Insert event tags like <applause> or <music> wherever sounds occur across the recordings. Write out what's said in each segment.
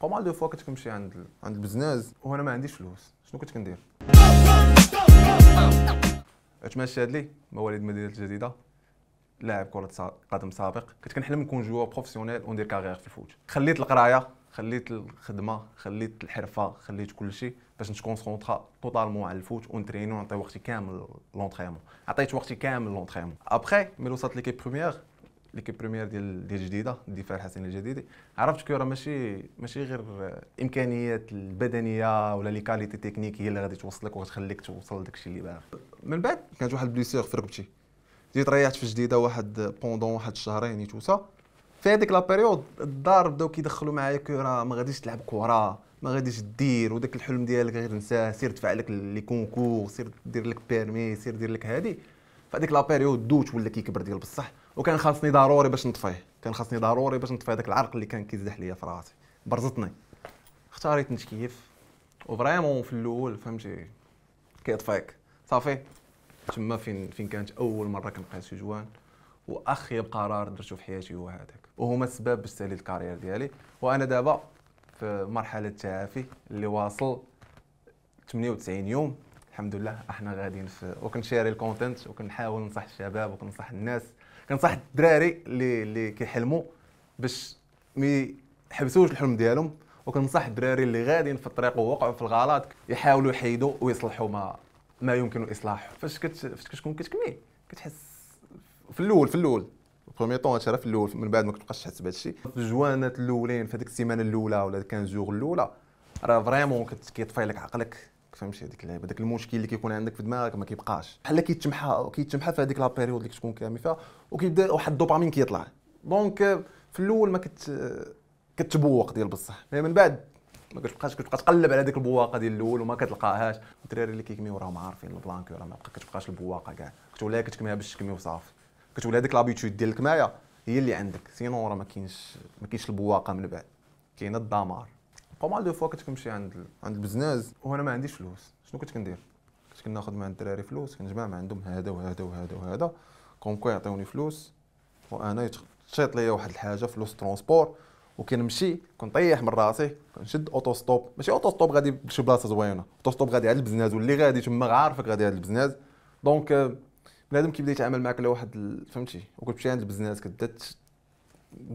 بقى مال دو فوا كنمشي عند ال... عند البزناز وانا ما عنديش فلوس شنو كنت كندير اتمشى هاد لي مواليد مدينه الجديده لاعب كره قدم سابق كنت كنحلم نكون جوا بروفيسيونيل وندير كارير في الفوت خليت القرايه خليت الخدمه خليت الحرفه خليت كل شيء باش نتكونسونطرا توتالمون على الفوت ونترينو نعطي وقتي كامل لونترينمون عطيت وقتي كامل لونترينمون ابخي ملي وصلت ليكيب بروميير ليكيب بريمير ديال ديال جديده الدفاع الحسن الجديدي عرفت راه ماشي ماشي غير الامكانيات البدنيه ولا لي كاليتي تكنيك هي اللي غادي توصلك وغتخليك توصل داكشي اللي باغي من بعد كانت واحد البليسيغ في ركبتي جيت ريحت في جديده واحد بوندون واحد الشهرين يعني توسا في هذيك لا بيريود الدار بداو كيدخلوا معايا كره ما غاديش تلعب كره ما غاديش دير وداك الحلم ديالك غير نساه سير دفع لك لي كونكور سير دير لك بيرمي سير دير لك هادي فهاديك لا بيريود دوت ولا كيكبر ديال بصح وكان خاصني ضروري باش نطفيه كان خاصني ضروري باش نطفي هذاك العرق اللي كان كيزدح ليا في راسي برزتني اختاريت نتكيف وفريمون في الاول فهمتي كيطفيك صافي تما فين فين كانت اول مره كنقيس في جوان واخيب قرار درته في حياتي هو هذاك وهما السبب باش سالي الكارير ديالي وانا دابا في مرحله التعافي اللي واصل 98 يوم الحمد لله احنا غاديين في وكنشاري الكونتنت وكنحاول ننصح الشباب وكننصح الناس كنصح الدراري اللي اللي كيحلموا باش ما يحبسوش الحلم ديالهم وكنصح الدراري اللي غاديين في الطريق ووقعوا في الغلط يحاولوا يحيدوا ويصلحوا ما ما يمكن اصلاحه فاش كت فاش كتكون كتكمي كتحس في الاول في الاول برومي طون في الاول من بعد ما كتبقاش تحس بهذا الشيء في الجوانات الاولين في هذيك السيمانه الاولى ولا 15 جوغ الاولى راه فريمون كيطفي لك عقلك فهمتي هذيك اللعيبه داك المشكل اللي كيكون عندك في دماغك ما كيبقاش بحال كيتمحى كيتمحى في هذيك لابيريود اللي كتكون كامل فيها وكيبدا واحد الدوبامين كيطلع دونك آه، في الاول ما كت آه، كتبوق ديال بصح مي من بعد ما كتبقاش كتبقى تقلب على ديك البواقه ديال الاول وما كتلقاهاش الدراري اللي كيكميو راهم عارفين البلانكو راه ما بقى كتبقاش البواقه كاع كتولي كتكميها باش تكمي وصافي كتولي هذيك لابيتود ديال الكمايه هي اللي عندك سينو راه ما كاينش ما كاينش البواقه من بعد كاينه الدمار بقى مال دو فوا كنت كنمشي عند عند البزناز وانا ما عنديش فلوس شنو كنت كندير كنت كناخذ مع الدراري فلوس كنجمع من عندهم هذا وهذا وهذا وهذا كون كو يعطيوني فلوس وانا تشيط ليا واحد الحاجه فلوس ترونسبور وكنمشي كنطيح من راسي كنشد اوتو ستوب ماشي اوتو ستوب غادي بشي بلاصه زوينه اوتو ستوب غادي على البزناز واللي غادي تما عارفك غادي على البزناز دونك آه، بنادم كيبدا يتعامل معك على واحد فهمتي وكتمشي عند البزناز كتبدا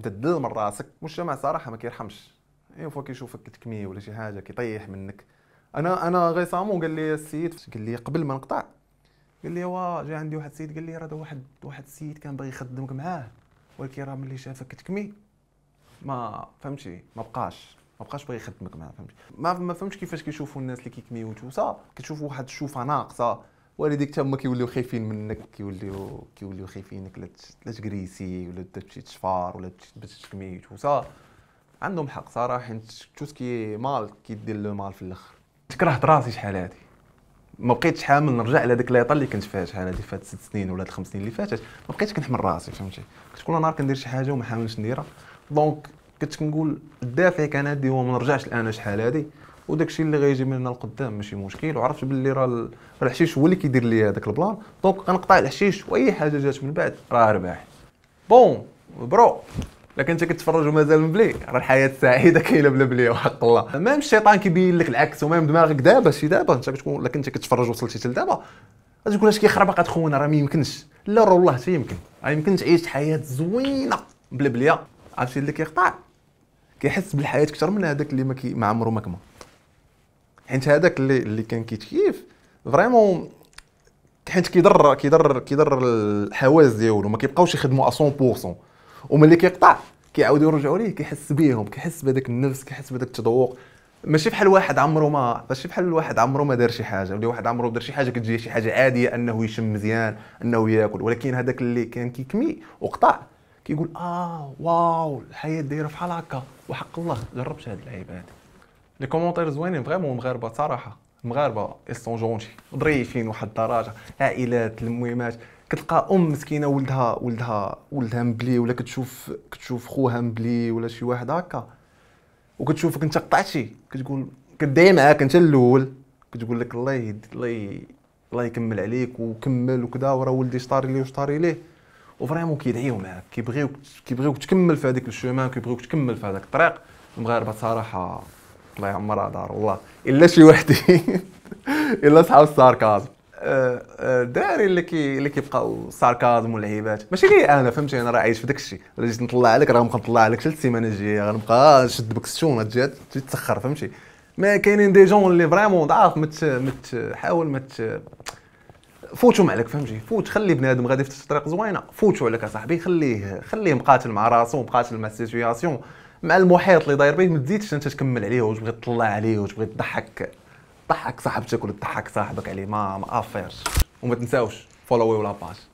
تدل من راسك المجتمع صراحه ما كيرحمش اي فوا كيشوفك تكمي ولا شي حاجه كيطيح منك انا انا غير صامو قال لي السيد قال لي قبل ما نقطع قال لي وا جا عندي واحد السيد قال لي راه واحد واحد السيد كان باغي يخدمك معاه ولكن راه ملي شافك تكمي ما فهمتي ما بقاش ما بقاش باغي يخدمك معاه فهمتي ما ما فهمتش كيفاش كيشوفوا الناس اللي كيكميو توسا كتشوف واحد الشوفه ناقصه والديك حتى هما كيوليو خايفين منك كيوليو كيوليو خايفينك لا تجريسي ولا تمشي تشفار ولا تمشي تكمي توسا عندهم حق صراحه حيت شفت كي مال كيدير لو مال في الاخر كرهت راسي شحال هادي ما بقيتش حامل نرجع لهذيك اليطه اللي كنت فيها شحال هادي فات ست سنين ولا خمس سنين اللي فاتت ما بقيتش كنحمل راسي فهمتي كنت كل نهار كندير شي حاجه وما حاملش نديرها دونك كنت كنقول الدافع كان هادي هو ما نرجعش الان شحال هادي وداك الشيء اللي غيجي من هنا لقدام ماشي مشكل وعرفت باللي راه الحشيش هو اللي كيدير لي هذاك البلان دونك غنقطع الحشيش واي حاجه جات من بعد راه رباح بون برو لكن كنت كتفرج ومازال مبلي راه الحياه سعيده كاينه بلا بلي وحق الله ميم الشيطان كيبين لك العكس وميم دماغك دابا شي دابا انت كتكون لكن كنت كتفرج وصلتي لدابا غتقول اش كيخربق خونا راه ما يمكنش لا راه والله حتى يمكن راه يمكن تعيش حياه زوينه بلا بليا عرفتي اللي كيقطع كيحس بالحياه اكثر من هذاك اللي ما كي ما عمرو ما كما حيت هذاك اللي اللي كان كيتكيف فريمون حيت كيضر كيضر كيضر الحواس ديالو ما كيبقاوش يخدموا 100% وملي كيقطع كيعاودوا يرجعوا ليه كيحس بيهم كيحس بهذاك النفس كيحس بهذاك التذوق ماشي بحال واحد عمره ما ماشي بحال الواحد عمره ما دار شي حاجه ولا واحد عمره دار شي حاجه كتجي شي حاجه عاديه انه يشم مزيان انه ياكل ولكن هذاك اللي كان كيكمي وقطع كيقول اه واو الحياه دايره بحال هكا وحق الله جربت هاد اللعيبه هادي لي كومونتير زوينين فريمون مغاربه صراحه المغاربه جونشي ظريفين واحد الدرجه عائلات الميمات كتلقى ام مسكينه ولدها ولدها ولدها مبلي ولا كتشوف كتشوف خوها مبلي ولا شي واحد هكا وكتشوفك انت قطعتي كتقول كداير معاك انت الاول كتقول لك الله يهد الله الله يكمل عليك وكمل وكذا وراه ولدي شطاري ليه وشطاري ليه وفريمون كيدعيو معاك كيبغيوك كيبغيوك تكمل في هذيك الشومان كيبغيوك تكمل في هذاك الطريق المغاربه صراحه الله يعمرها دار والله الا شي واحد <laughs> الا صحاب الساركازم داري اللي كي اللي كيبقاو ساركازم واللعيبات ماشي غير انا فهمتي انا راه عايش في داك الشيء الا جيت نطلع عليك راه غنبقى نطلع عليك ثلاث سيمانه الجايه غنبقى نشد بك السون تجي تسخر فهمتي ما كاينين دي جون اللي فريمون ضعاف مت مت حاول مت فوتهم عليك فهمتي فوت خلي بنادم غادي في طريق زوينه فوتوا عليك اصاحبي خليه خليه مقاتل مع راسو مقاتل مع السيتوياسيون مع المحيط اللي داير به ما تزيدش انت تكمل عليه وتبغي تطلع عليه وتبغي تضحك ضحك صاحبتك ولا ضحك صاحبك عليه ما ما افيرش وما تنساوش فولو ولا باش